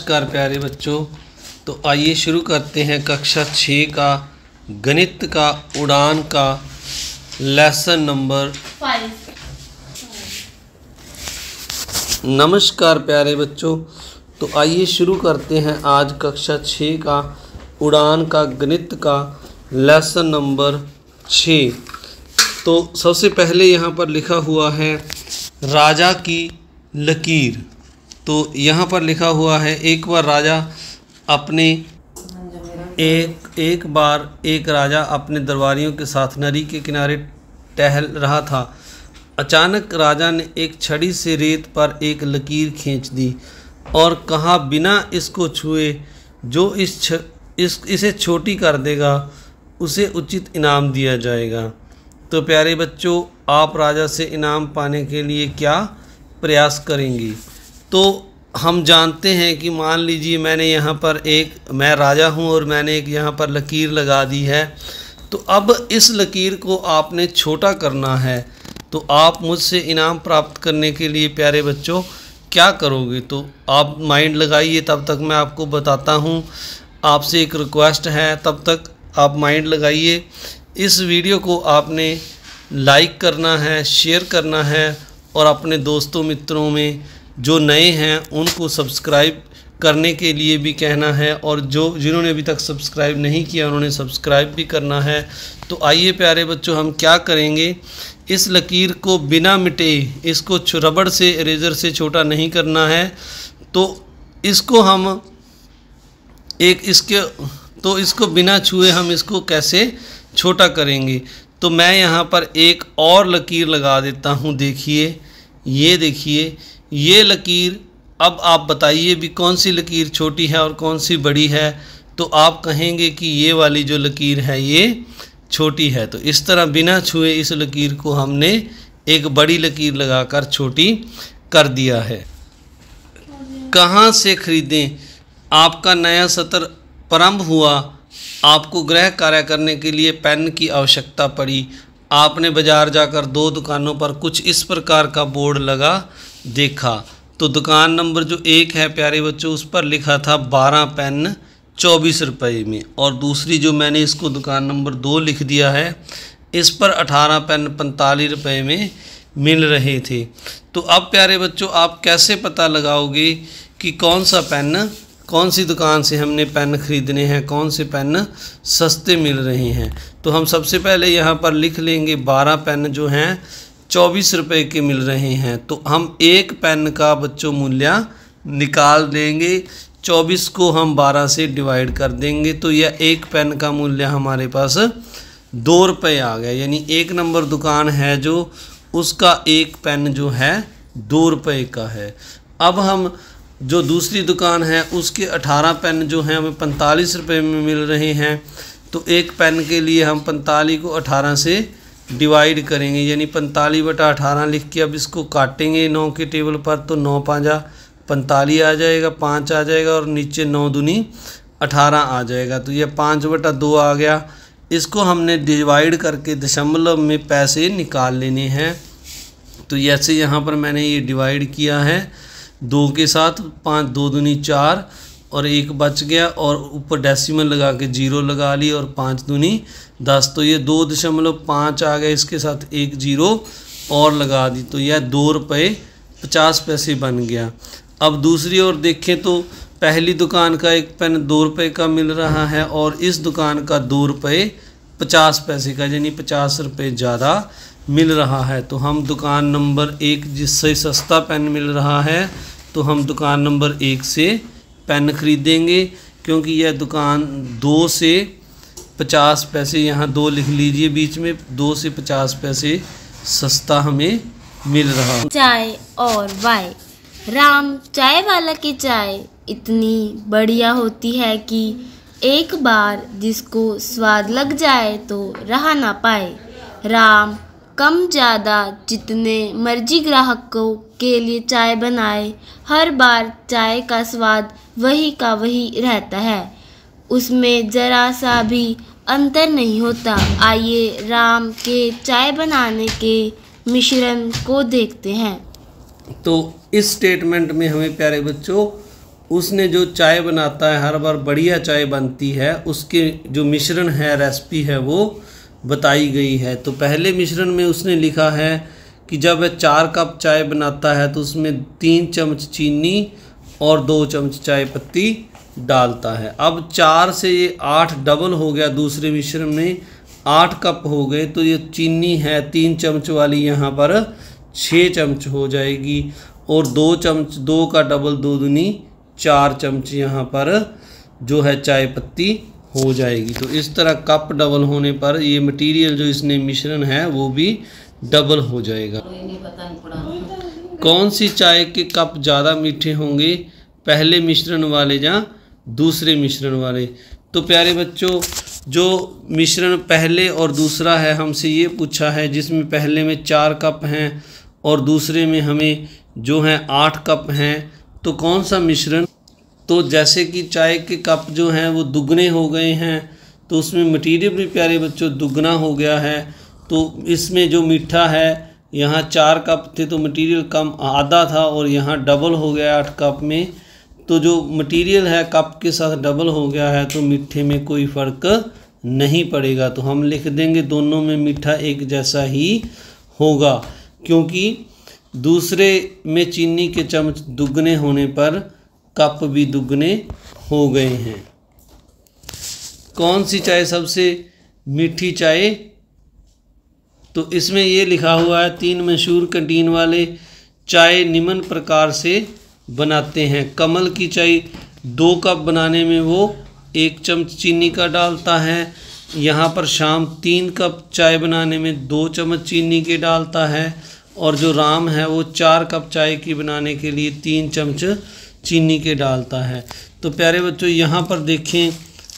नमस्कार प्यारे बच्चों तो आइए शुरू करते हैं कक्षा छ का गणित का उड़ान का लेसन नंबर नमस्कार प्यारे बच्चों तो आइए शुरू करते हैं आज कक्षा छ का उड़ान का गणित का लेसन नंबर छ तो सबसे पहले यहाँ पर लिखा हुआ है राजा की लकीर तो यहाँ पर लिखा हुआ है एक बार राजा अपने एक एक बार एक राजा अपने दरबारियों के साथ नदी के किनारे टहल रहा था अचानक राजा ने एक छड़ी से रेत पर एक लकीर खींच दी और कहा बिना इसको छुए जो इस छ इस इसे छोटी कर देगा उसे उचित इनाम दिया जाएगा तो प्यारे बच्चों आप राजा से इनाम पाने के लिए क्या प्रयास करेंगी तो हम जानते हैं कि मान लीजिए मैंने यहाँ पर एक मैं राजा हूँ और मैंने एक यहाँ पर लकीर लगा दी है तो अब इस लकीर को आपने छोटा करना है तो आप मुझसे इनाम प्राप्त करने के लिए प्यारे बच्चों क्या करोगे तो आप माइंड लगाइए तब तक मैं आपको बताता हूँ आपसे एक रिक्वेस्ट है तब तक आप माइंड लगाइए इस वीडियो को आपने लाइक करना है शेयर करना है और अपने दोस्तों मित्रों में जो नए हैं उनको सब्सक्राइब करने के लिए भी कहना है और जो जिन्होंने अभी तक सब्सक्राइब नहीं किया उन्होंने सब्सक्राइब भी करना है तो आइए प्यारे बच्चों हम क्या करेंगे इस लकीर को बिना मिटे इसको रबड़ से इरेजर से छोटा नहीं करना है तो इसको हम एक इसके तो इसको बिना छुए हम इसको कैसे छोटा करेंगे तो मैं यहाँ पर एक और लकीर लगा देता हूँ देखिए ये देखिए ये लकीर अब आप बताइए भी कौन सी लकीर छोटी है और कौन सी बड़ी है तो आप कहेंगे कि ये वाली जो लकीर है ये छोटी है तो इस तरह बिना छुए इस लकीर को हमने एक बड़ी लकीर लगाकर छोटी कर दिया है कहाँ से खरीदें आपका नया सत्र प्रारंभ हुआ आपको गृह कार्य करने के लिए पेन की आवश्यकता पड़ी आपने बाजार जाकर दो दुकानों पर कुछ इस प्रकार का बोर्ड लगा देखा तो दुकान नंबर जो एक है प्यारे बच्चों उस पर लिखा था बारह पेन चौबीस रुपये में और दूसरी जो मैंने इसको दुकान नंबर दो लिख दिया है इस पर अठारह पेन पैंतालीस रुपये में मिल रहे थे तो अब प्यारे बच्चों आप कैसे पता लगाओगे कि कौन सा पेन कौन सी दुकान से हमने पेन ख़रीदने हैं कौन से पेन सस्ते मिल रहे हैं तो हम सबसे पहले यहाँ पर लिख लेंगे बारह पेन जो हैं चौबीस रुपये के मिल रहे हैं तो हम एक पेन का बच्चों मूल्य निकाल देंगे चौबीस को हम बारह से डिवाइड कर देंगे तो यह एक पेन का मूल्य हमारे पास दो रुपये आ गया यानी एक नंबर दुकान है जो उसका एक पेन जो है दो रुपये का है अब हम जो दूसरी दुकान है उसके अठारह पेन जो हैं हमें पैंतालीस रुपये में मिल रहे हैं तो एक पेन के लिए हम पैंतालीस को अठारह से डिवाइड करेंगे यानी पैंतालीस बटा अठारह लिख के अब इसको काटेंगे नौ के टेबल पर तो नौ पाँचा पैंतालीस आ जाएगा पाँच आ जाएगा और नीचे नौ दूनी अठारह आ जाएगा तो ये पाँच बटा दो आ गया इसको हमने डिवाइड करके दशमलव में पैसे निकाल लेने हैं तो ऐसे यहाँ पर मैंने ये डिवाइड किया है दो के साथ पाँच दो दूनी चार और एक बच गया और ऊपर डेसिमल लगा के जीरो लगा ली और पाँच दूनी दस तो ये दो दशमलव पाँच आ गए इसके साथ एक जीरो और लगा दी तो यह दो रुपये पचास पैसे बन गया अब दूसरी ओर देखें तो पहली दुकान का एक पेन दो रुपये का मिल रहा है और इस दुकान का दो रुपये पचास पैसे का यानी पचास रुपये ज़्यादा मिल रहा है तो हम दुकान नंबर एक जिससे सस्ता पेन मिल रहा है तो हम दुकान नंबर एक से पेन ख़रीदेंगे क्योंकि यह दुकान दो से पचास पैसे यहाँ दो लिख लीजिए बीच में दो से पचास पैसे सस्ता हमें मिल रहा चाय और वाय राम चाय वाला की चाय इतनी बढ़िया होती है कि एक बार जिसको स्वाद लग जाए तो रहा ना पाए राम कम ज़्यादा जितने मर्जी ग्राहकों के लिए चाय बनाए हर बार चाय का स्वाद वही का वही रहता है उसमें ज़रा सा भी अंतर नहीं होता आइए राम के चाय बनाने के मिश्रण को देखते हैं तो इस स्टेटमेंट में हमें प्यारे बच्चों उसने जो चाय बनाता है हर बार बढ़िया चाय बनती है उसके जो मिश्रण है रेसिपी है वो बताई गई है तो पहले मिश्रण में उसने लिखा है कि जब वह चार कप चाय बनाता है तो उसमें तीन चम्मच चीनी और दो चम्मच चाय पत्ती डालता है अब चार से ये आठ डबल हो गया दूसरे मिश्रण में आठ कप हो गए तो ये चीनी है तीन चम्मच वाली यहाँ पर छः चम्मच हो जाएगी और दो चम्मच दो का डबल दो दुनी चार चम्मच यहाँ पर जो है चाय पत्ती हो जाएगी तो इस तरह कप डबल होने पर ये मटेरियल जो इसने मिश्रण है वो भी डबल हो जाएगा कौन सी चाय के कप ज़्यादा मीठे होंगे पहले मिश्रण वाले या दूसरे मिश्रण वाले तो प्यारे बच्चों जो मिश्रण पहले और दूसरा है हमसे ये पूछा है जिसमें पहले में चार कप हैं और दूसरे में हमें जो हैं आठ कप हैं तो कौन सा मिश्रण तो जैसे कि चाय के कप जो हैं वो दुगने हो गए हैं तो उसमें मटेरियल भी प्यारे बच्चों दुगना हो गया है तो इसमें जो मीठा है यहाँ चार कप थे तो मटेरियल कम आधा था और यहाँ डबल हो गया आठ कप में तो जो मटेरियल है कप के साथ डबल हो गया है तो मीठे में कोई फ़र्क नहीं पड़ेगा तो हम लिख देंगे दोनों में मीठा एक जैसा ही होगा क्योंकि दूसरे में चीनी के चम्मच दुगने होने पर कप भी दुगने हो गए हैं कौन सी चाय सबसे मीठी चाय तो इसमें ये लिखा हुआ है तीन मशहूर कंटीन वाले चाय निम्न प्रकार से बनाते हैं कमल की चाय दो कप बनाने में वो एक चम्मच चीनी का डालता है यहाँ पर शाम तीन कप चाय बनाने में दो चम्मच चीनी के डालता है और जो राम है वो चार कप चाय की बनाने के लिए तीन चम्मच चीनी के डालता है तो प्यारे बच्चों यहाँ पर देखें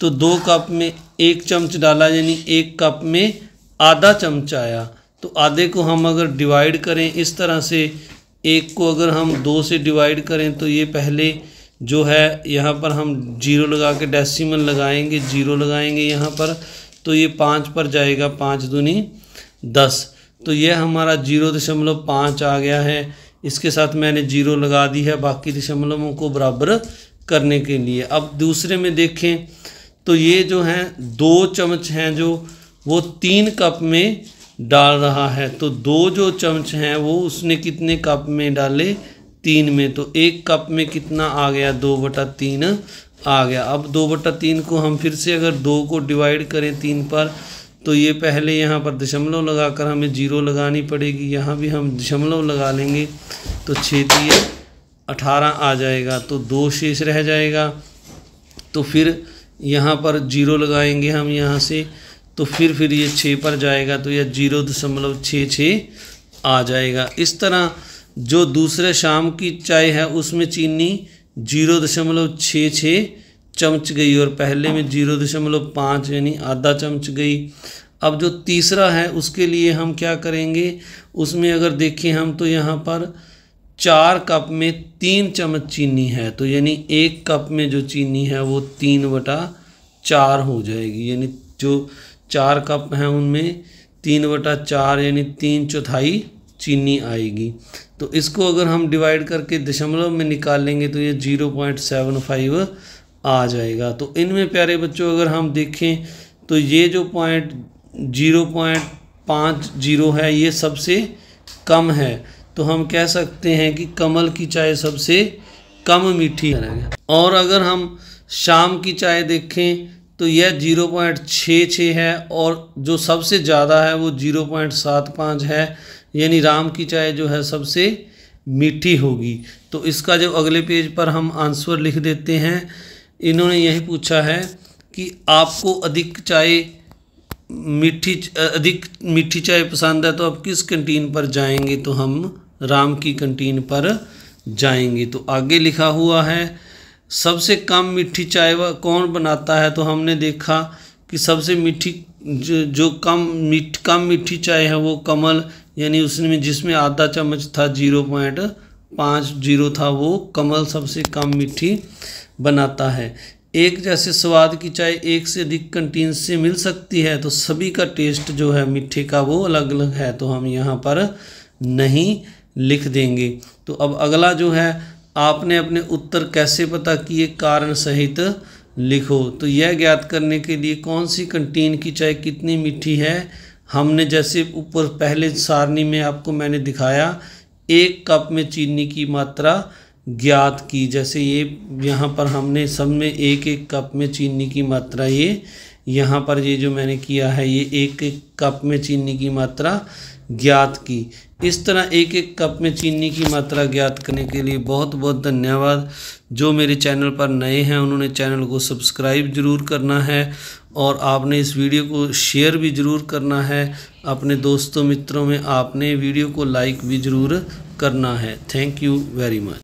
तो दो कप में एक चम्मच डाला यानी एक कप में आधा चम्मच आया तो आधे को हम अगर डिवाइड करें इस तरह से एक को अगर हम दो से डिवाइड करें तो ये पहले जो है यहाँ पर हम जीरो लगा के डेसिमल लगाएंगे जीरो लगाएंगे यहाँ पर तो ये पाँच पर जाएगा पाँच दूनी दस तो यह हमारा जीरो दशमलव पाँच आ गया है इसके साथ मैंने जीरो लगा दी है बाकी दशमलवों को बराबर करने के लिए अब दूसरे में देखें तो ये जो हैं दो चम्मच हैं जो वो तीन कप में डाल रहा है तो दो जो चम्मच हैं वो उसने कितने कप में डाले तीन में तो एक कप में कितना आ गया दो बटा तीन आ गया अब दो बटा तीन को हम फिर से अगर दो को डिवाइड करें तीन पर तो ये पहले यहाँ पर दशमलव लगाकर हमें जीरो लगानी पड़ेगी यहाँ भी हम दशमलव लगा लेंगे तो क्षेत्रीय अठारह आ जाएगा तो दो शेष रह जाएगा तो फिर यहाँ पर जीरो लगाएंगे हम यहाँ से तो फिर फिर ये छः पर जाएगा तो यह जीरो दशमलव छः छः आ जाएगा इस तरह जो दूसरे शाम की चाय है उसमें चीनी जीरो दशमलव छः छः चमच गई और पहले में जीरो दशमलव पाँच यानी आधा चमच गई अब जो तीसरा है उसके लिए हम क्या करेंगे उसमें अगर देखें हम तो यहाँ पर चार कप में तीन चम्मच चीनी है तो यानी एक कप में जो चीनी है वो तीन बटा चार हो जाएगी यानी जो चार कप हैं उनमें तीन बटा चार यानी तीन चौथाई चीनी आएगी तो इसको अगर हम डिवाइड करके दशमलव में निकालेंगे तो ये जीरो पॉइंट सेवन फाइव आ जाएगा तो इनमें प्यारे बच्चों अगर हम देखें तो ये जो पॉइंट जीरो पॉइंट पाँच जीरो है ये सबसे कम है तो हम कह सकते हैं कि कमल की चाय सबसे कम मीठी है और अगर हम शाम की चाय देखें तो यह जीरो पॉइंट छः छः है और जो सबसे ज़्यादा है वो जीरो पॉइंट सात पाँच है यानी राम की चाय जो है सबसे मीठी होगी तो इसका जो अगले पेज पर हम आंसर लिख देते हैं इन्होंने यही पूछा है कि आपको अधिक चाय मीठी अधिक मीठी चाय पसंद है तो आप किस कंटीन पर जाएंगे तो हम राम की कंटीन पर जाएंगे तो आगे लिखा हुआ है सबसे कम मीठी चाय कौन बनाता है तो हमने देखा कि सबसे मीठी जो, जो कम मीठ कम मीठी चाय है वो कमल यानी उसमें जिसमें आधा चम्मच था जीरो पॉइंट पाँच जीरो था वो कमल सबसे कम मीठी बनाता है एक जैसे स्वाद की चाय एक से अधिक कंटीन से मिल सकती है तो सभी का टेस्ट जो है मीठे का वो अलग अलग है तो हम यहाँ पर नहीं लिख देंगे तो अब अगला जो है आपने अपने उत्तर कैसे पता किए कारण सहित लिखो तो यह ज्ञात करने के लिए कौन सी कंटीन की चाय कितनी मीठी है हमने जैसे ऊपर पहले सारणी में आपको मैंने दिखाया एक कप में चीनी की मात्रा ज्ञात की जैसे ये यहाँ पर हमने सब में एक एक कप में चीनी की मात्रा ये यहाँ पर ये जो मैंने किया है ये एक एक कप में चीनी की मात्रा ज्ञात की इस तरह एक एक कप में चीनी की मात्रा ज्ञात करने के लिए बहुत बहुत धन्यवाद जो मेरे चैनल पर नए हैं उन्होंने चैनल को सब्सक्राइब ज़रूर करना है और आपने इस वीडियो को शेयर भी ज़रूर करना है अपने दोस्तों मित्रों में आपने वीडियो को लाइक भी ज़रूर करना है थैंक यू वेरी मच